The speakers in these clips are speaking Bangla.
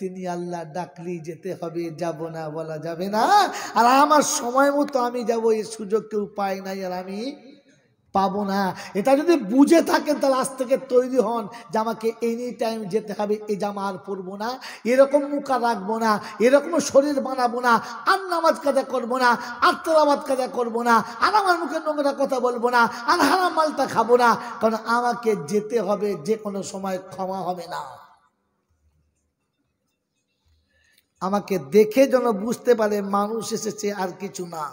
তিনি আল্লাহ ডাকলি যেতে হবে যাব না বলা যাবে না আর আমার সময় মতো আমি যাব এই সুযোগ কেউ পায় নাই আর আমি পাবো না এটা যদি বুঝে থাকেন তাহলে আজ থেকে তৈরি হন যে আমাকে এনি টাইম যেতে হবে এ জামা আর পরবো না এরকম মুখা রাখবো না এরকম শরীর বানাবো না আর নামাজ কাজা করবো না আর তেলাবাদ কাজা করবো না আর আমার মুখে নোংরা কথা বলবো না আর হারাম মালটা খাবো না কারণ আমাকে যেতে হবে যে কোনো সময় ক্ষমা হবে না আমাকে দেখে যেন বুঝতে পারে মানুষ এসেছে আর কিছু না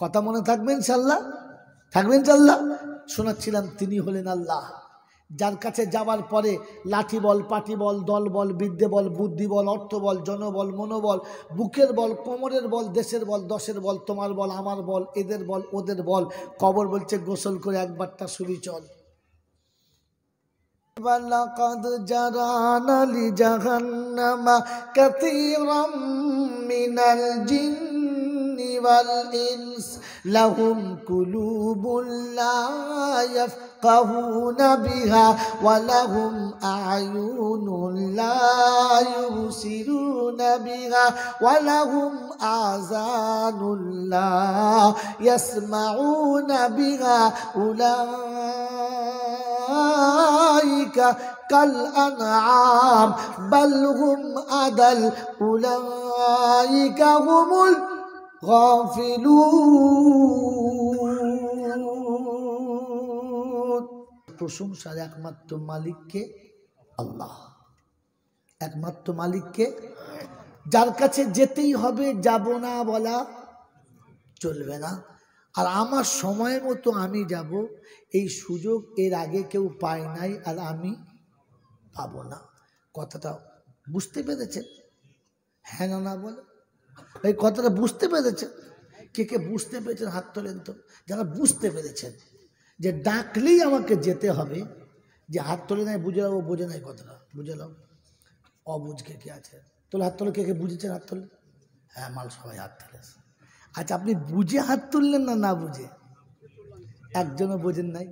কথা মনে থাকবেন সাল্লাহ থাকবেন সাল্লাহ শোনাচ্ছিলাম তিনি হলেন আল্লাহ যার কাছে যাওয়ার পরে লাঠি বল পাটি বল দল বল বিদ্যে বল বুদ্ধি বল অর্থ বল জনবল মনোবল বুকের বল কোমরের বল দেশের বল দশের বল তোমার বল আমার বল এদের বল ওদের বল কবর বলছে গোসল করে একবারটা সুবিচল চল ولقد جرانا لجهنم كثيرا من الجن والإنس لهم قلوب لا يفقهون بها ولهم أعين لا يبصرون بها ولهم آذان لا يسمعون بها أولئك كالأنعام بل هم أدل أولئك هم প্রশংসার একমাত্র মালিককে আল্লাহ একমাত্র মালিককে যার কাছে যেতেই হবে যাব না বলা চলবে না আর আমার সময় মতো আমি যাব এই সুযোগ এর আগে কেউ পায় নাই আর আমি পাবো না কথাটা বুঝতে পেরেছেন হ্যাঁ না বলে এই কথাটা বুঝতে পেরেছেন কে কে বুঝতে পেরেছেন হাত তোলেন তো যারা বুঝতে পেরেছেন যে ডাকলেই আমাকে যেতে হবে যে হাত তোলে নাই বুঝে নাও বোঝে নাই কথাটা বুঝে নাও অবুঝ কে কে আছে তোলে হাত তোলে কে কে বুঝেছেন হাত তোলে হ্যাঁ মাল সবাই হাত তুলেছে আচ্ছা আপনি বুঝে হাত তুললেন না না বুঝে একজনও বোঝেন নাই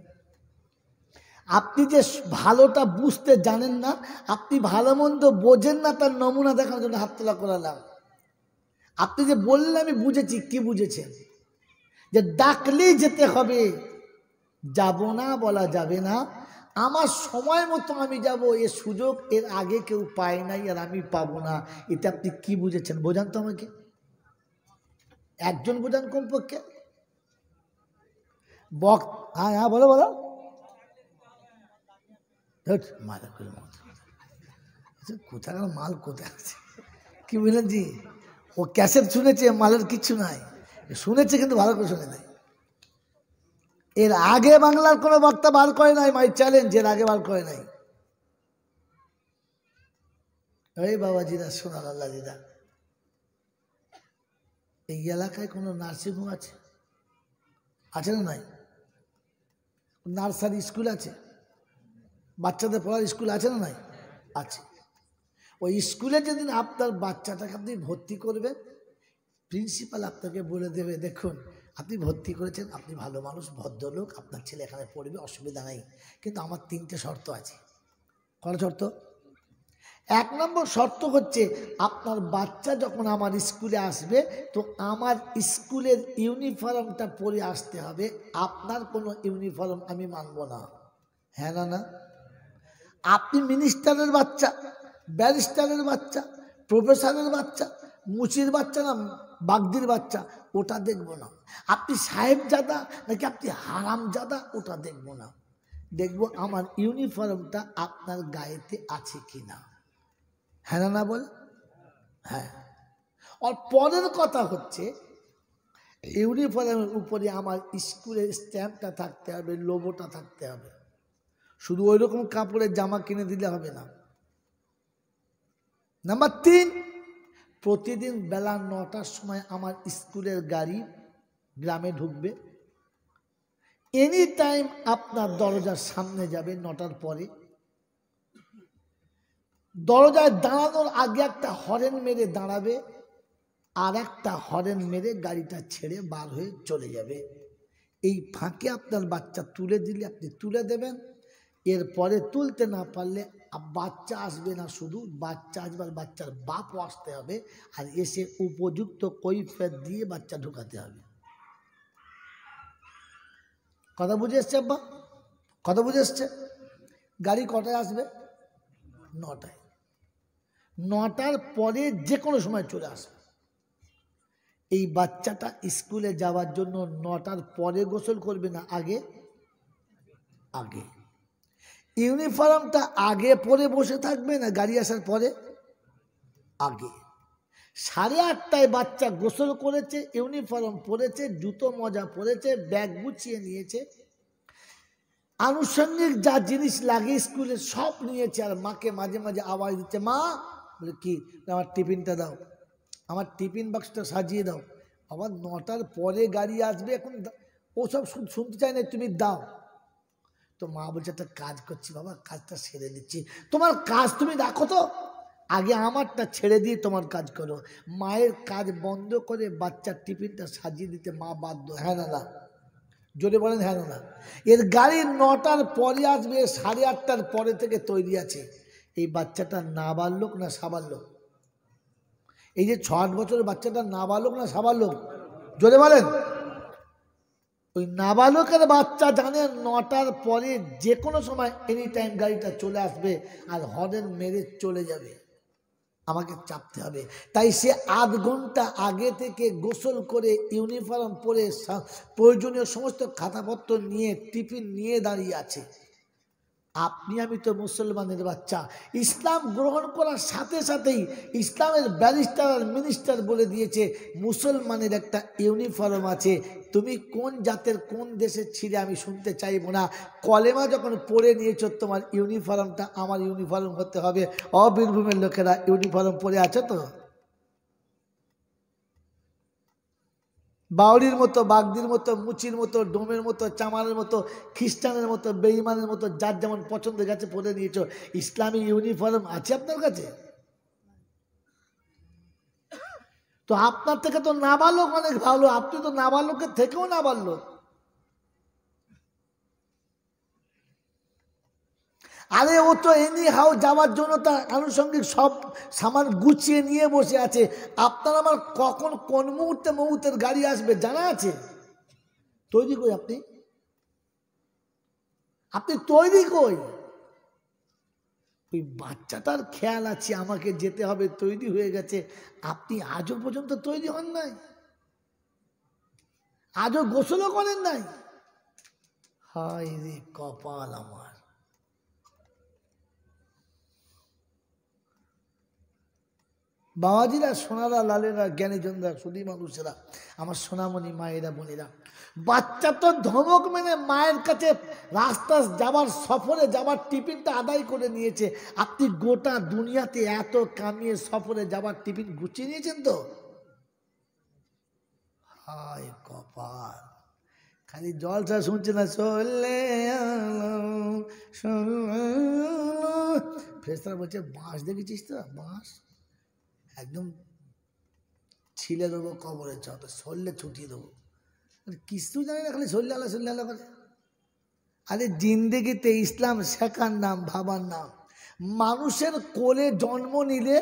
আপনি যে ভালোটা বুঝতে জানেন না আপনি ভালো মন্দ বোঝেন না তার নমুনা দেখানোর জন্য হাত তোলা করালাম আপনি যে বললে আমি বুঝেছি কি বুঝেছেন যে ডাকলে যেতে হবে যাব না বলা যাবে না আমার সময় মতো আমি যাব এ সুযোগ এর আগে কেউ পায় নাই আর আমি পাবো না এতে আপনি কি বুঝেছেন বোঝান তো আমাকে একজন বোঝান কমপক্ষে বক হ্যাঁ হ্যাঁ বলো বলো আচ্ছা, মাল কোথায় আছে কি বুঝলেন জি ও ক্যাসেট শুনেছে মালের কিচ্ছু নাই শুনেছে কিন্তু ভালো করে শুনে নাই এর আগে বাংলার কোনো বক্তা বার করে নাই মাই চ্যালেঞ্জ এর আগে বার করে নাই এই বাবাজিরা সোনার আল্লাহ দিদা এই এলাকায় কোনো নার্সিংহোম আছে আছে না নাই নার্সারি স্কুল আছে বাচ্চাদের পড়ার স্কুল আছে না নাই আছে ওই স্কুলে যেদিন আপনার বাচ্চাটাকে আপনি ভর্তি করবেন প্রিন্সিপাল আপনাকে বলে দেবে দেখুন আপনি ভর্তি করেছেন আপনি ভালো মানুষ ভদ্রলোক আপনার ছেলে এখানে পড়বে অসুবিধা নাই কিন্তু আমার তিনটে শর্ত আছে কোন শর্ত এক নম্বর শর্ত হচ্ছে আপনার বাচ্চা যখন আমার স্কুলে আসবে তো আমার স্কুলের ইউনিফর্মটা পরে আসতে হবে আপনার কোনো ইউনিফর্ম আমি মানব না হ্যাঁ না না আপনি মিনিস্টারের বাচ্চা ব্যারিস্টারের বাচ্চা প্রফেসরের বাচ্চা মুচির বাচ্চা না বাগদির বাচ্চা ওটা দেখব না আপনি সাহেব জাদা নাকি আপনি হারাম জাদা ওটা দেখব না দেখব আমার ইউনিফর্মটা আপনার গায়েতে আছে কি হ্যাঁ না হ্যাঁ না বল হ্যাঁ আর পরের কথা হচ্ছে ইউনিফর্মের উপরে আমার স্কুলের স্ট্যাম্পটা থাকতে হবে লোবোটা থাকতে হবে শুধু ওই রকম কাপড়ের জামা কিনে দিলে হবে না নাম্বার তিন প্রতিদিন বেলা নটার সময় আমার স্কুলের গাড়ি গ্রামে ঢুকবে এনি টাইম আপনার দরজার সামনে যাবে নটার পরে দরজায় দাঁড়ানোর আগে একটা হরেন মেরে দাঁড়াবে আর একটা হরেন মেরে গাড়িটা ছেড়ে বার হয়ে চলে যাবে এই ফাঁকে আপনার বাচ্চা তুলে দিলে আপনি তুলে দেবেন এরপরে তুলতে না পারলে আর বাচ্চা আসবে না শুধু বাচ্চা আসবার বাচ্চার বাপও আসতে হবে আর এসে উপযুক্ত কৈফের দিয়ে বাচ্চা ঢুকাতে হবে কথা বুঝে এসছে আব্বা কথা বুঝে এসছে গাড়ি কটায় আসবে নটায় নটার পরে যে কোনো সময় চলে আসবে এই বাচ্চাটা স্কুলে যাওয়ার জন্য নটার পরে গোসল করবে না আগে আগে ইউনিফর্মটা আগে পরে বসে থাকবে না গাড়ি আসার পরে আগে সাড়ে আটটায় বাচ্চা গোসল করেছে ইউনিফর্ম পরেছে জুতো মজা পরেছে ব্যাগ গুছিয়ে নিয়েছে আনুষঙ্গিক যা জিনিস লাগে স্কুলে সব নিয়েছে আর মাকে মাঝে মাঝে আওয়াজ দিচ্ছে মা বলে কি আমার টিফিনটা দাও আমার টিফিন বাক্সটা সাজিয়ে দাও আবার নটার পরে গাড়ি আসবে এখন ওসব শুনতে চায় না তুমি দাও তো মা বলছে একটা কাজ করছি বাবা কাজটা সেরে দিচ্ছি তোমার কাজ তুমি রাখো তো আগে আমারটা ছেড়ে দিয়ে তোমার কাজ করো মায়ের কাজ বন্ধ করে বাচ্চার টিফিনটা সাজিয়ে দিতে মা বাধ্য হ্যাঁ দাদা জোরে বলেন হ্যাঁ দাদা এর গাড়ি নটার পরে আসবে সাড়ে আটটার পরে থেকে তৈরি আছে এই বাচ্চাটা না বাড়লোক না লোক এই যে ছ আট বছরের বাচ্চাটা না বাড়লোক না লোক জোরে বলেন ওই নাবালকের বাচ্চা জানে নটার পরে যে কোনো সময় এনি টাইম গাড়িটা চলে আসবে আর হরেন মেরে চলে যাবে আমাকে চাপতে হবে তাই সে আধ ঘন্টা আগে থেকে গোসল করে ইউনিফর্ম পরে প্রয়োজনীয় সমস্ত খাতাপত্র নিয়ে টিফিন নিয়ে দাঁড়িয়ে আছে আপনি আমি তো মুসলমানের বাচ্চা ইসলাম গ্রহণ করার সাথে সাথেই ইসলামের ব্যারিস্টার আর মিনিস্টার বলে দিয়েছে মুসলমানের একটা ইউনিফর্ম আছে তুমি কোন জাতের কোন দেশের ছিলে আমি শুনতে চাইব না কলেমা যখন পরে নিয়েছ তোমার ইউনিফর্মটা আমার ইউনিফর্ম হতে হবে অবীরভূমের লোকেরা ইউনিফর্ম পরে আছে তো বাউরির মতো বাগদির মতো মুচির মতো ডোমের মতো চামারের মতো খ্রিস্টানের মতো বেইমানের মতো যার যেমন পছন্দের কাছে পরে নিয়েছ ইসলামী ইউনিফর্ম আছে আপনার কাছে তো আপনার থেকে তো নাবালক অনেক ভালো আপনি তো নাবালকের থেকেও নাবালক আরে ও তো এনি হাও যাওয়ার জন্য তার আনুষঙ্গিক সব সামান গুছিয়ে নিয়ে বসে আছে আপনার আমার কখন কোন মুহূর্তে মুহূর্তের গাড়ি আসবে জানা আছে তৈরি কই আপনি আপনি তৈরি কই ওই বাচ্চাটার খেয়াল আছে আমাকে যেতে হবে তৈরি হয়ে গেছে আপনি আজও পর্যন্ত তৈরি হন নাই আজও গোসলও করেন নাই হায় রে কপাল আমার বাবাজিরা সোনারা লালেরা জ্ঞানীজনরা সুদী মানুষেরা আমার সোনামণি মায়েরা বোনেরা বাচ্চা তো ধমক মেনে মায়ের কাছে রাস্তা যাবার সফরে যাবার টিফিনটা আদায় করে নিয়েছে আপনি গোটা দুনিয়াতে এত কামিয়ে সফরে যাবার টিফিন গুছিয়ে নিয়েছেন তো হায় কপাল খালি জলসা শুনছে না চললে ফেরেস্তারা বলছে বাঁশ দেখেছিস তো বাঁশ একদম ছিলে দেবো কবরের চত সরলে ছুটিয়ে দেবো কিছু জানি না খালি সরলে আল্লাহ সরলে আল্লাহ করে আরে জিন্দেগিতে ইসলাম শেখার নাম ভাবার নাম মানুষের কোলে জন্ম নিলে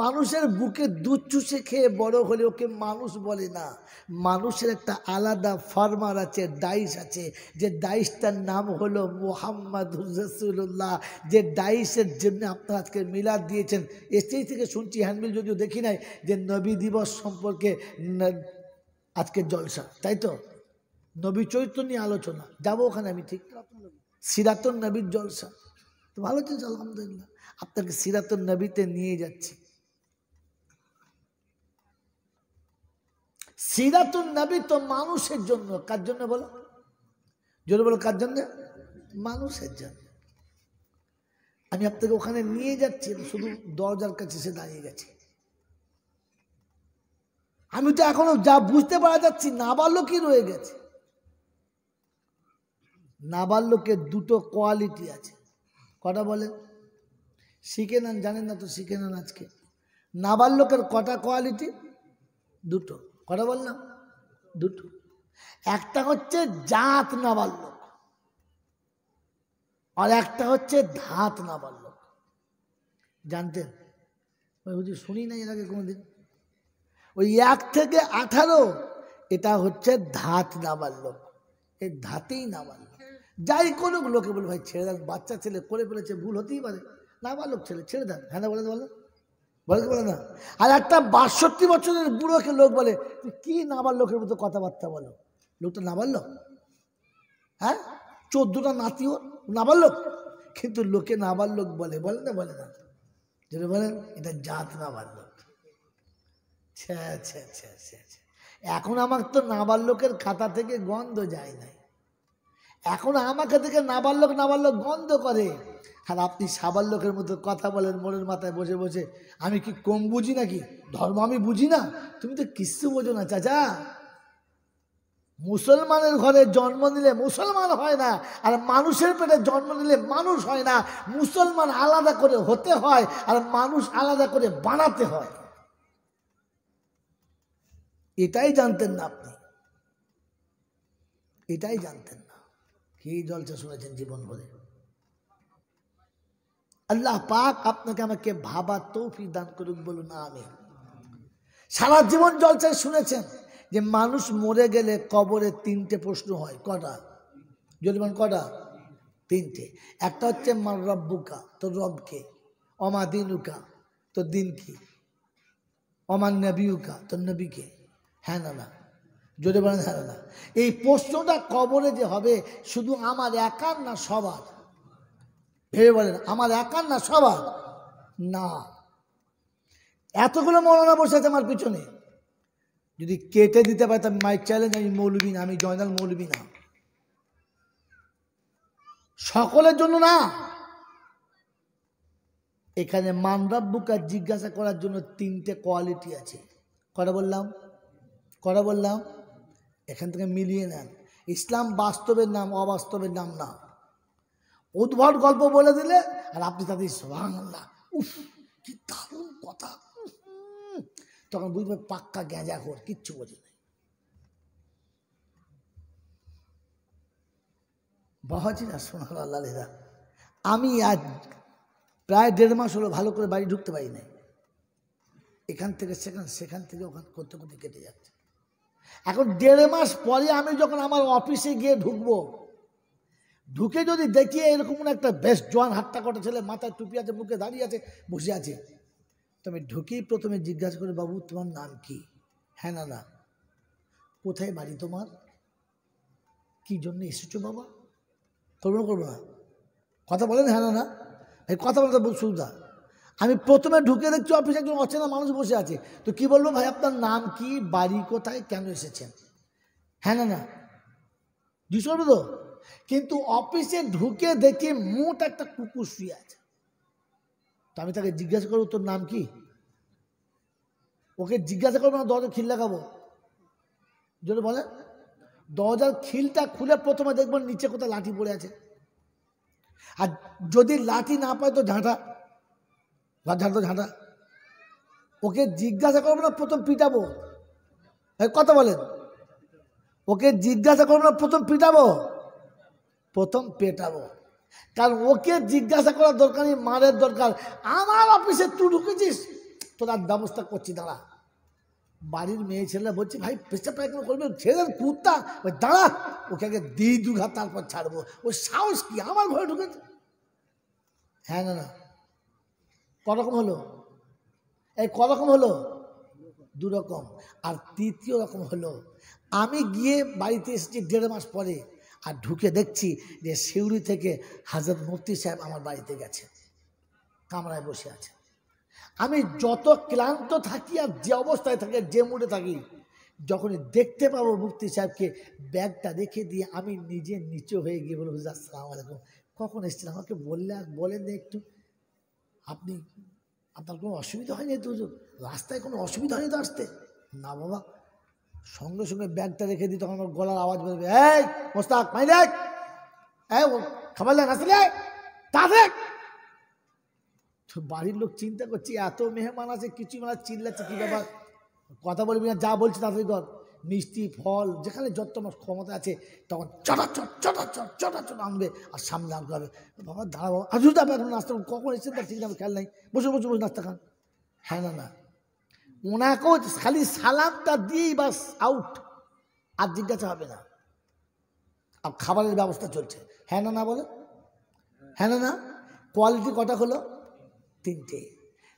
মানুষের বুকে দুধ চুষে খেয়ে বড় হলে ওকে মানুষ বলে না মানুষের একটা আলাদা ফার্মার আছে ডাইস আছে যে ডাইসটার নাম হলো মোহাম্মদ রসুল্লাহ যে ডাইসের জন্য আপনারা আজকে মিলাদ দিয়েছেন এসেই থেকে শুনছি হ্যান্ডবিল যদিও দেখি নাই যে নবী দিবস সম্পর্কে আজকে জলসা তাই তো নবী চৈত্র নিয়ে আলোচনা যাবো ওখানে আমি ঠিক সিরাতন নবীর জলসা তো ভালো চলছে আলহামদুলিল্লাহ আপনাকে সিরাতুল নবীতে নিয়ে যাচ্ছি সিরাতুন নবী তো মানুষের জন্য কার জন্য বলো জোরে বলো কার জন্য মানুষের জন্য আমি আপনাকে ওখানে নিয়ে যাচ্ছি শুধু দরজার কাছে সে দাঁড়িয়ে গেছে আমি তো এখনো যা বুঝতে পারা যাচ্ছি নাবালকই রয়ে গেছে নাবালকের দুটো কোয়ালিটি আছে কটা বলেন শিখে নেন জানেন না তো শিখে নেন আজকে নাবালকের কটা কোয়ালিটি দুটো কটা বললাম দুটো একটা হচ্ছে জাত নাবালক আর একটা হচ্ছে ধাত নাবালক জানতেন বুঝি শুনি না এর আগে কোনোদিন ওই এক থেকে আঠারো এটা হচ্ছে ধাত নাবালক এর ধাতেই নাবালক যাই কোনো লোকে বলে ভাই ছেড়ে দেন বাচ্চা ছেলে করে ফেলেছে ভুল হতেই পারে না লোক ছেলে ছেড়ে দেন হ্যাঁ বলে বলে বলে কি বলে না আর একটা বাষট্টি বছরের বুড়োকে লোক বলে কি নাবার লোকের মতো কথাবার্তা বলো লোকটা নাবার লোক হ্যাঁ চোদ্দটা নাতিও নাবার লোক কিন্তু লোকে নাবার লোক বলে বলে না বলে না যেটা বলেন এটা জাত নাবার লোক এখন আমার তো নাবার লোকের খাতা থেকে গন্ধ যায় না এখন আমাকে থেকে নাবালক নাবাল্যক গন্ধ করে আর আপনি সাবার লোকের মতো কথা বলেন মনের মাথায় বসে বসে আমি কি কম বুঝি নাকি ধর্ম আমি বুঝি না তুমি তো কিচ্ছু বোঝো না চাচা মুসলমানের ঘরে জন্ম নিলে মুসলমান হয় না আর মানুষের পেটে জন্ম নিলে মানুষ হয় না মুসলমান আলাদা করে হতে হয় আর মানুষ আলাদা করে বানাতে হয় এটাই জানতেন না আপনি এটাই জানতেন কি জলছে শুনেছেন জীবন ভরে আল্লাহ পাক আপনাকে আমাকে ভাবা তৌফিক দান করুক বলুন আমি সারা জীবন জলসায় শুনেছেন যে মানুষ মরে গেলে কবরে তিনটে প্রশ্ন হয় কটা যদি বলেন কটা তিনটে একটা হচ্ছে মার রব্বুকা তোর রবকে অমা দিনুকা তোর দিন কি অমান নবীকা তোর নবীকে হ্যাঁ না না যদি বলেন হ্যাঁ না এই প্রশ্নটা কবরে যে হবে শুধু আমার একার না সবার ভেবে বলেন আমার একার না সবার না এতগুলো মৌলানা বসে আছে আমার পিছনে যদি কেটে দিতে পারে তাহলে মাই চ্যালেঞ্জ আমি মৌলবি না আমি জয়নাল মৌলবি না সকলের জন্য না এখানে মানরাব্যকে জিজ্ঞাসা করার জন্য তিনটে কোয়ালিটি আছে কটা বললাম কটা বললাম এখান থেকে মিলিয়ে নেন ইসলাম বাস্তবের নাম অবাস্তবের নাম না উদ্ভট গল্প বলে দিলে আর আপনি তাদের বাংলা উফ কি দারুণ কথা তখন বুঝবেন পাক্কা গ্যাঁজা ঘর কিচ্ছু বোঝে নাই বহাজিরা সোনার আল্লাহ আমি আজ প্রায় দেড় মাস হলো ভালো করে বাড়ি ঢুকতে পারি নাই এখান থেকে সেখান সেখান থেকে ওখান করতে করতে কেটে যাচ্ছে এখন দেড় মাস পরে আমি যখন আমার অফিসে গিয়ে ঢুকবো ঢুকে যদি দেখি এরকম একটা বেশ জোয়ান হাতটা কটা ছেলে মাথায় টুপি আছে মুখে দাঁড়িয়ে আছে বসে আছে তো আমি ঢুকেই প্রথমে জিজ্ঞাসা করি বাবু তোমার নাম কি হ্যাঁ না না কোথায় বাড়ি তোমার কি জন্য এসেছো বাবা করবো না করবো না কথা বলেন হ্যাঁ না না এই কথা বলতে দা আমি প্রথমে ঢুকে দেখছি অফিসে একজন অচেনা মানুষ বসে আছে তো কি বলবো ভাই আপনার নাম কি বাড়ি কোথায় কেন এসেছেন হ্যাঁ না না বুঝতে পারবো তো কিন্তু অফিসে ঢুকে দেখি মোট একটা কুকুর শুয়ে আছে তো আমি তাকে জিজ্ঞাসা করবো তোর নাম কি ওকে জিজ্ঞাসা করবো না দরজা খিল লাগাবো যদি বলেন দরজার খিলটা খুলে প্রথমে দেখবেন নিচে কোথায় লাঠি পড়ে আছে আর যদি লাঠি না পায় তো ঝাঁটা ঘর ঝাঁটো ঝাঁটা ওকে জিজ্ঞাসা করবো না প্রথম পিটাবো কথা বলেন ওকে জিজ্ঞাসা করবো না প্রথম পিটাবো প্রথম পেটাবো কারণ ওকে জিজ্ঞাসা করার দরকার নেই মারের দরকার আমার অফিসে তুই ঢুকেছিস তোরা ব্যবস্থা করছি দাঁড়া বাড়ির মেয়ে ছেলে বলছি ভাই পেশা পায় করবে ছেলের কুর্তা ওই দাঁড়া ওকে আগে দিই দুঘা তারপর ছাড়বো ওই সাহস কি আমার ঘরে ঢুকেছে হ্যাঁ না না করকম হলো এই করকম হলো দুরকম আর তৃতীয় রকম হলো আমি গিয়ে বাড়িতে এসেছি দেড় মাস পরে আর ঢুকে দেখছি যে সিউড়ি থেকে হাজরত মুফতি সাহেব আমার বাড়িতে গেছে কামরায় বসে আছে আমি যত ক্লান্ত থাকি আর যে অবস্থায় থাকি যে মুডে থাকি যখনই দেখতে পাবো মুফতি সাহেবকে ব্যাগটা রেখে দিয়ে আমি নিজে নিচে হয়ে গিয়ে বলবো আসসালাম আলাইকুম কখন এসেছিলাম আমাকে বললে বলেন একটু আপনি আপনার কোনো অসুবিধা হয়নি তো রাস্তায় কোনো অসুবিধা হয়নি তো আসতে না বাবা সঙ্গে সঙ্গে ব্যাগটা রেখে দিই তখন গলার আওয়াজ বেরোবে এই মোস্তাক মাই দেখ খাবার দেখ আসলে তা দেখ বাড়ির লোক চিন্তা করছে এত মেহমান আছে কিছু মানে চিল্লাচ্ছে কি ব্যাপার কথা বলবি না যা বলছি তাড়াতাড়ি কর মিষ্টি ফল যেখানে যত তোমার ক্ষমতা আছে তখন চটাচট চটাচট চটাচট আনবে আর সামনে আনতে হবে বাবা দাঁড়াবো আর যদি আপনি এখন নাস্তা কখন এসেছেন তার ঠিক আমি খেয়াল নাই বসে বসে বসে নাস্তা খান হ্যাঁ না না ওনাকেও খালি সালামটা দিয়েই বাস আউট আর জিজ্ঞাসা হবে না আর খাবারের ব্যবস্থা চলছে হ্যাঁ না না বলে হ্যাঁ না না কোয়ালিটি কটা হলো তিনটে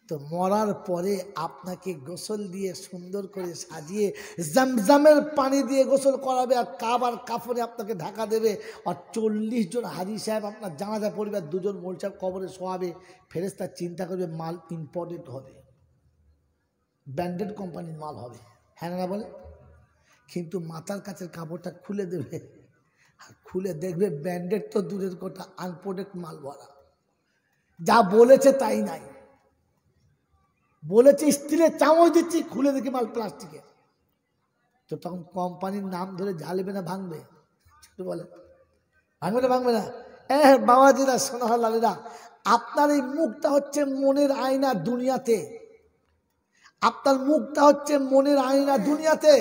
তো মরার পরে আপনাকে গোসল দিয়ে সুন্দর করে সাজিয়ে জামজামের পানি দিয়ে গোসল করাবে আর কাবার কাফনে আপনাকে ঢাকা দেবে আর চল্লিশ জন হাজি সাহেব আপনার জানাজা পড়বে আর দুজন মোলসাহ কবরে শোয়াবে তার চিন্তা করবে মাল ইম্পর্টেন্ট হবে ব্র্যান্ডেড কোম্পানির মাল হবে হ্যাঁ না বলে কিন্তু মাথার কাছের কাপড়টা খুলে দেবে আর খুলে দেখবে ব্র্যান্ডেড তো দূরের কথা আনপ্রোডেক্ট মাল ভরা যা বলেছে তাই নাই বলেছে স্টিলের চামচ দিচ্ছি খুলে দেখি মাল প্লাস্টিকের তো তখন কোম্পানির নাম ধরে ঝালবে না ভাঙবে বলে ভাঙবে না ভাঙবে না হ্যাঁ বাবা বাবাজিরা সোনাহা লালেরা আপনার এই মুখটা হচ্ছে মনের আয়না দুনিয়াতে আপনার মুখটা হচ্ছে মনের আয়না দুনিয়াতে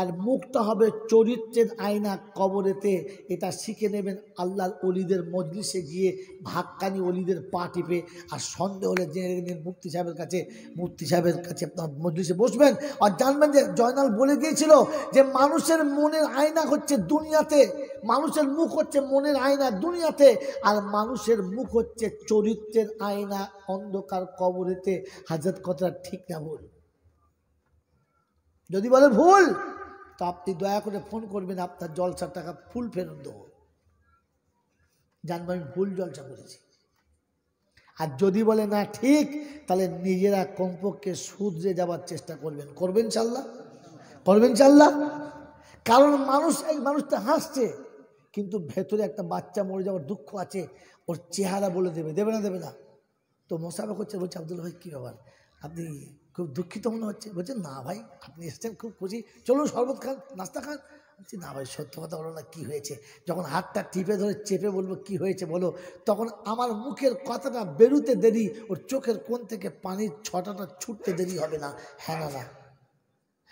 আর মুখটা হবে চরিত্রের আয়না কবরেতে এটা শিখে নেবেন আল্লাহর অলিদের মজলিসে গিয়ে ভাক্কানি অলিদের পা টিপে আর সন্দেহ হলে জেনে নেবেন মুক্তি সাহেবের কাছে মুক্তি সাহেবের কাছে আপনার মজলিসে বসবেন আর জানবেন যে জয়নাল বলে দিয়েছিল যে মানুষের মনের আয়না হচ্ছে দুনিয়াতে মানুষের মুখ হচ্ছে মনের আয়না দুনিয়াতে আর মানুষের মুখ হচ্ছে চরিত্রের আয়না অন্ধকার কবরেতে হাজার কথা ঠিক না ভুল যদি বলে ভুল তো আপনি দয়া করে ফোন করবেন আপনার জলসার টাকা ফুল ফেরত দেবো জানবো আমি ভুল জলসা করেছি আর যদি বলে না ঠিক তাহলে নিজেরা কমপক্ষে সুদরে যাওয়ার চেষ্টা করবেন করবেন চাল্লা করবেন চাল্লা কারণ মানুষ এই মানুষটা হাসছে কিন্তু ভেতরে একটা বাচ্চা মরে যাওয়ার দুঃখ আছে ওর চেহারা বলে দেবে দেবে না দেবে না তো মোশাফা করছে বলছে আব্দুল ভাই কী ব্যাপার আপনি খুব দুঃখিত মনে হচ্ছে বলছে না ভাই আপনি এসেছেন খুব খুশি চলুন শরবত খান নাস্তা খান বলছি না ভাই সত্য কথা বলো না কী হয়েছে যখন হাতটা টিপে ধরে চেপে বলবো কি হয়েছে বলো তখন আমার মুখের কথাটা বেরুতে দেরি ওর চোখের কোন থেকে পানির ছটাটা ছুটতে দেরি হবে না হ্যাঁ না না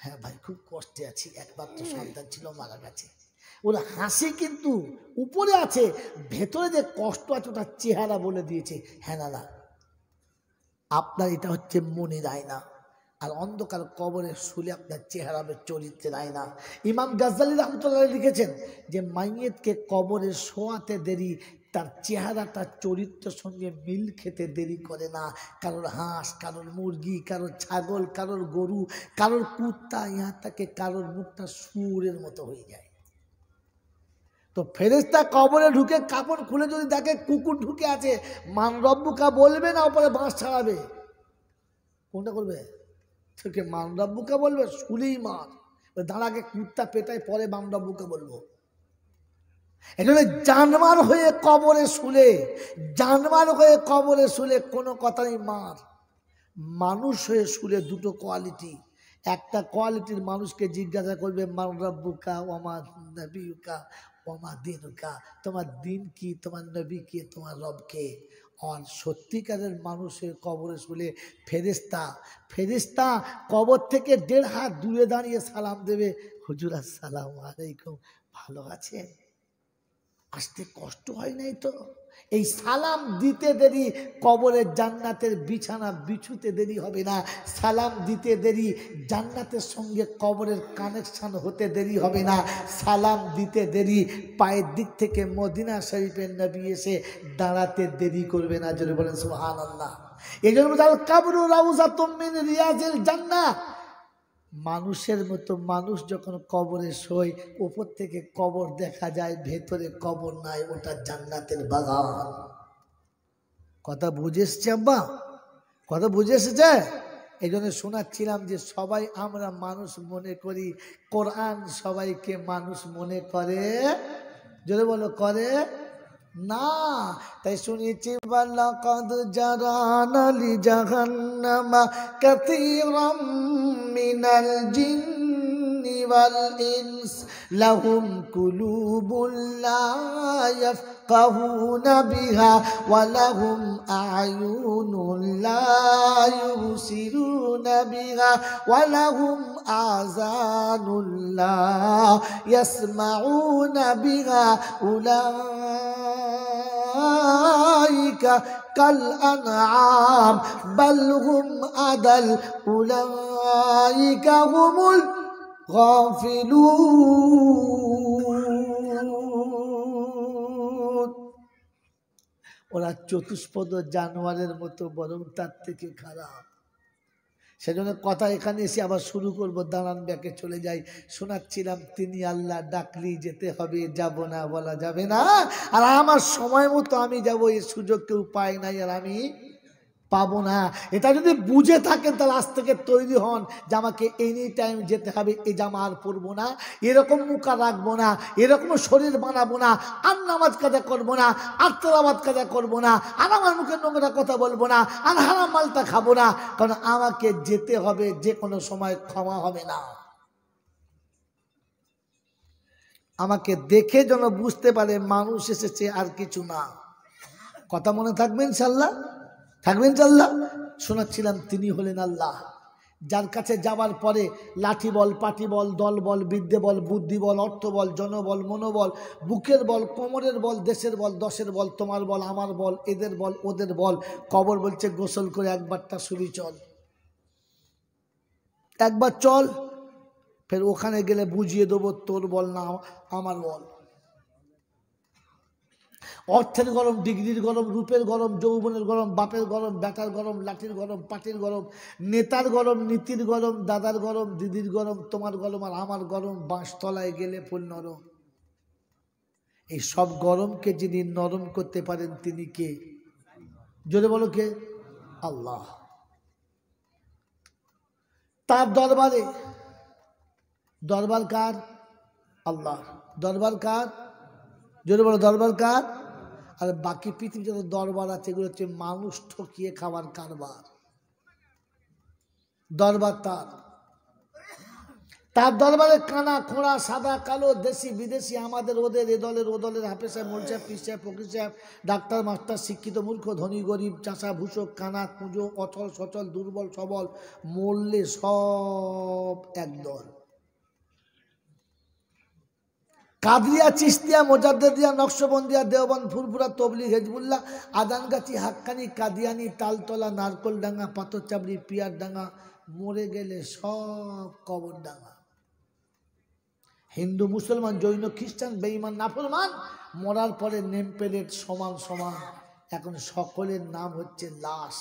হ্যাঁ ভাই খুব কষ্টে আছি একমাত্র সন্তান ছিল মারা গেছে ওর হাসি কিন্তু উপরে আছে ভেতরে যে কষ্ট আছে ওটা চেহারা বলে দিয়েছে হ্যাঁ না না আপনার এটা হচ্ছে দেয় না আর অন্ধকার কবরে শুলে আপনার চেহারা চরিত্রে নাই না ইমাম গাজ্জালি রহমতুল্লাহ লিখেছেন যে মাইয়েতকে কবরে শোয়াতে দেরি তার চেহারা তার চরিত্রের সঙ্গে মিল খেতে দেরি করে না কারোর হাঁস কারোর মুরগি কারোর ছাগল কারোর গরু কারোর কুত্তা ইহা তাকে কারোর মুখটা সুরের মতো হয়ে যায় তো ফেরেস্তা কবরে ঢুকে কাপড় খুলে যদি দেখে কুকুর ঢুকে আছে মান রব্বুকা বলবে না ওপরে বাঁশ ছাড়াবে কোনটা করবে তোকে মামরাব্বুকা বলবে শুলেই মার দাঁড়াকে কুর্তা পেটায় পরে মামরাব্বুকা বলবো এজন্য জানমার হয়ে কবরে শুলে জানমার হয়ে কবরে শুলে কোনো কথাই মার মানুষ হয়ে শুলে দুটো কোয়ালিটি একটা কোয়ালিটির মানুষকে জিজ্ঞাসা করবে মানরাব্বুকা ওমা নবীকা ওমা দিনুকা তোমার দিন কি তোমার নবী কে তোমার রব কে আর সত্যিকারের মানুষের কবরে শুলে ফেরিস্তা ফেরিস্তা কবর থেকে দেড় হাত দূরে দাঁড়িয়ে সালাম দেবে হুজুর আসসালাম আলাইকুম ভালো আছেন আসতে কষ্ট হয় নাই তো এই সালাম দিতে দেরি কবরের জান্নাতের বিছানা বিছুতে দেরি হবে না সালাম দিতে দেরি জান্নাতের সঙ্গে কবরের কানেকশান হতে দেরি হবে না সালাম দিতে দেরি পায়ের দিক থেকে মদিনা শরীফের নবী এসে দাঁড়াতে দেরি করবে না যদি বলেন সোহান আল্লাহ এই জন্য কাবরু রাউজা তুমিন রিয়াজের জান্নাত মানুষের মতো মানুষ যখন কবরে শোয় উপর থেকে কবর দেখা যায় ভেতরে কবর নাই ওটা জান্নাতের বাগান কথা বুঝে এসছে আব্বা কথা বুঝে এসেছে এই জন্য শোনাচ্ছিলাম যে সবাই আমরা মানুষ মনে করি কোরআন সবাইকে মানুষ মনে করে যদি বলো করে না তাই শুনেছি বাল্লা কদ জারানালি জাহান্নামা কাতিরাম من الجن والإنس لهم قلوب لا يفقهون يفقهون بها ولهم أعين لا يبصرون بها ولهم آذان لا يسمعون بها أولئك كالأنعام بل هم أدل أولئك هم الغافلون ওরা চতুষ্পদ জানোয়ারের মতো বরং তার থেকে খারাপ সেজন্য কথা এখানে এসে আবার শুরু করব দাঁড়ান ব্যাকে চলে যাই শোনাচ্ছিলাম তিনি আল্লাহ ডাকলি যেতে হবে যাব না বলা যাবে না আর আমার সময় মতো আমি যাব এই সুযোগ কেউ পায় নাই আর আমি পাবো না এটা যদি বুঝে থাকেন তাহলে আজ থেকে তৈরি হন যে আমাকে এনি টাইম যেতে হবে এ জামা আর পরবো না এরকম মুখা রাখবো না এরকম শরীর বানাবো না আর নামাজ কাজা করবো না আর তোলাবাদ কাজা করবো না আর আমার মুখে নোংরা কথা বলবো না আর হারাম মালটা খাবো না কারণ আমাকে যেতে হবে যে কোনো সময় ক্ষমা হবে না আমাকে দেখে যেন বুঝতে পারে মানুষ এসেছে আর কিছু না কথা মনে থাকবেন ইনশাল্লাহ থাকবেন তো আল্লাহ শোনাচ্ছিলাম তিনি হলেন আল্লাহ যার কাছে যাওয়ার পরে লাঠি বল পাটি বল দল বল বিদ্যে বল বুদ্ধি বল অর্থ বল জনবল মনোবল বুকের বল কোমরের বল দেশের বল দশের বল তোমার বল আমার বল এদের বল ওদের বল কবর বলছে গোসল করে একবারটা শুরু চল একবার চল ফের ওখানে গেলে বুঝিয়ে দেবো তোর বল না আমার বল অর্থের গরম ডিগ্রির গরম রূপের গরম যৌবনের গরম বাপের গরম বেটার গরম লাঠির গরম পাটির গরম নেতার গরম নীতির গরম দাদার গরম দিদির গরম তোমার গরম আর আমার গরম বাঁশতলায় গেলে ফুল নরম এই সব গরমকে যিনি নরম করতে পারেন তিনি কে জোরে বলো কে আল্লাহ তার দরবারে দরবার কার আল্লাহ দরবার কার জোরে বলো দরবার কার আর বাকি পৃথিবী যত দরবার আছে এগুলো হচ্ছে মানুষ ঠকিয়ে খাবার কারবার দরবার তার তার দরবারে কানা খোঁড়া সাদা কালো দেশি বিদেশি আমাদের ওদের এ দলের ও দলের হাফে সাহেব মোল সাহেব পিস সাহেব ফকির সাহেব ডাক্তার মাস্টার শিক্ষিত মূর্খ ধনী গরিব চাষা ভূষক কানা কুঁজো অচল সচল দুর্বল সবল মরলে সব একদল কাদরিয়া চিস্তিয়া মোজাদ্দিয়া নকশবন্দিয়া দেওবান ফুরফুরা তবলি হেজবুল্লাহ আদানগাছি হাক্কানি কাদিয়ানি তালতলা ডাঙ্গা পাথরচাবড়ি পিয়ারডাঙ্গা মরে গেলে সব কবরডাঙ্গা হিন্দু মুসলমান জৈন খ্রিস্টান বেঈমান নাফরমান মরার পরে নেম প্লেট সমান সমান এখন সকলের নাম হচ্ছে লাশ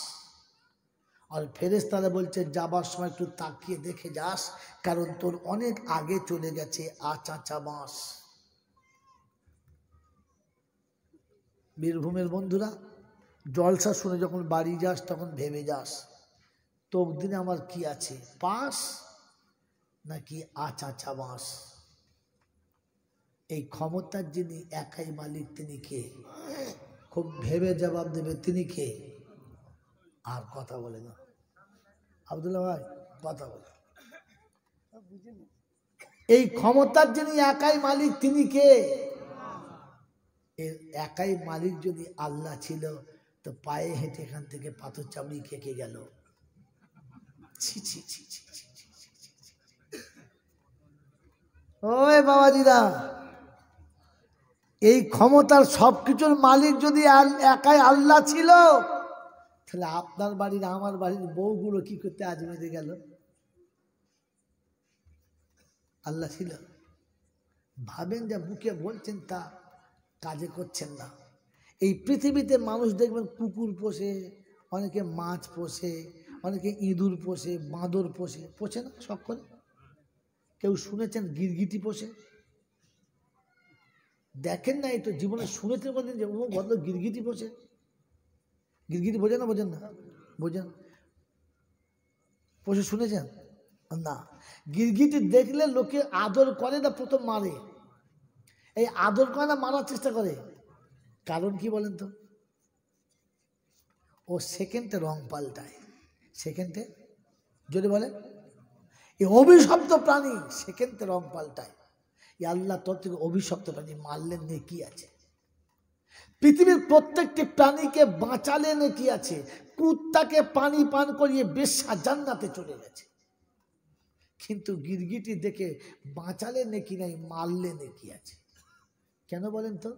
আর ফেরেস তারা বলছে যাবার সময় একটু তাকিয়ে দেখে যাস কারণ তোর অনেক আগে চলে গেছে আচাচা বাঁশ বীরভূমের বন্ধুরা জলসা শুনে যখন বাড়ি যাস তখন ভেবে যাস তোক দিনে আমার কি আছে পাশ নাকি আচা বাঁশ এই ক্ষমতার যিনি একাই মালিক তিনি কে খুব ভেবে জবাব দেবে তিনি কে আর কথা বলে না আবদুল্লাহ ভাই কথা বলে এই ক্ষমতার যিনি একাই মালিক তিনি কে এর একাই মালিক যদি আল্লাহ ছিল তো পায়ে হেঁটে এখান থেকে পাথর চামড়ি খেকে গেল ছি ওই বাবা দিদা এই ক্ষমতার সব কিছুর মালিক যদি একাই আল্লাহ ছিল তাহলে আপনার বাড়ির আমার বাড়ির বউগুলো কি করতে আজ মেজে গেল আল্লাহ ছিল ভাবেন যা বুকে বলছেন তা কাজে করছেন না এই পৃথিবীতে মানুষ দেখবেন কুকুর পোষে অনেকে মাছ পোষে অনেকে ইঁদুর পোষে বাঁদর পোষে পোষে না সকলে কেউ শুনেছেন গিরগিটি পোষে দেখেন না এই তো জীবনে শুনেছেন বলছেন যে ও গত গিরগিটি পোষে গিরগিটি বোঝে না বোঝেন না বোঝেন পোষে শুনেছেন না গিরগিটি দেখলে লোকে আদর করে না প্রথম মারে এই আদর করে না মারার চেষ্টা করে কারণ কি বলেন তো ও সেকেন্ডে রং পাল্টায় সেকেন্ডে যদি বলেন এই অভিশপ্ত প্রাণী সেকেন্ডে রং পাল্টায় এই আল্লাহ তোর থেকে অভিশপ্ত প্রাণী মারলেন নিয়ে কি আছে পৃথিবীর প্রত্যেকটি প্রাণীকে বাঁচালে কি আছে কুত্তাকে পানি পান করিয়ে বেশ্যা জান্নাতে চলে গেছে কিন্তু গিরগিটি দেখে বাঁচালে কি নাই মারলে কি আছে কেন বলেন তো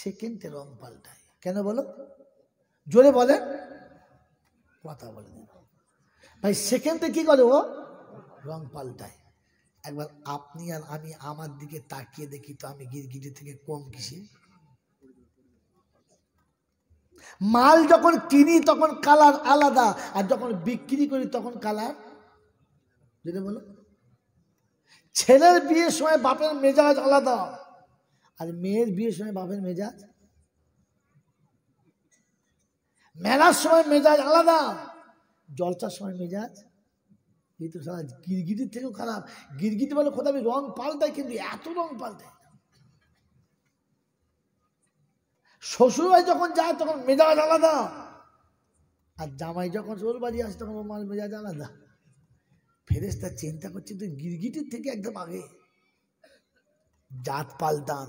সেকেন্ডে রং পাল্টায় কেন বলো জোরে বলেন কথা বলে দেন ভাই সেকেন্ডে কি করে ও রং পাল্টায় একবার আপনি আর আমি আমার দিকে তাকিয়ে দেখি তো আমি গিরগিরি থেকে কম কিসে মাল যখন কিনি তখন কালার আলাদা আর যখন বিক্রি করি তখন কালার যেটা বলো ছেলের বিয়ের সময় বাপের মেজাজ আলাদা আর মেয়ের বিয়ের সময় বাপের মেজাজ মেলার সময় মেজাজ আলাদা জলসার সময় মেজাজ এই তো সারা গিরগিটির থেকেও খারাপ গিরগিটি বলে কোথাও আমি রং পাল্টাই কিন্তু এত রং পাল্টাই শ্বশুরবাড়ি যখন যায় তখন মেজাজ আলাদা আর জামাই যখন শ্বশুর বাড়ি আসে তখন মাল মেজাজ আলাদা তার চিন্তা করছে তো গিরগিটির থেকে একদম আগে জাত পাল্টান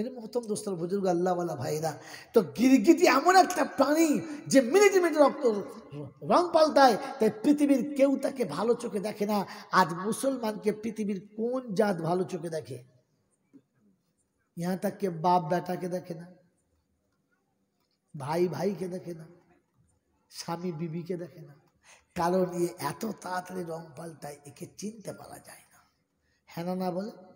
এটা প্রথম দোস্তর বুজুর্গ আল্লাহওয়ালা ভাইরা তো গিরগিটি এমন একটা প্রাণী যে মিনিটে মিনিটে রক্ত রং পাল্টায় তাই পৃথিবীর কেউ তাকে ভালো চোখে দেখে না আজ মুসলমানকে পৃথিবীর কোন জাত ভালো চোখে দেখে ইহা তাকে বাপ বেটাকে দেখে না ভাই ভাইকে দেখে না স্বামী বিবিকে দেখে না কারণ এ এত তাড়াতাড়ি রং পাল্টায় একে চিনতে পারা যায় না হ্যাঁ না বলে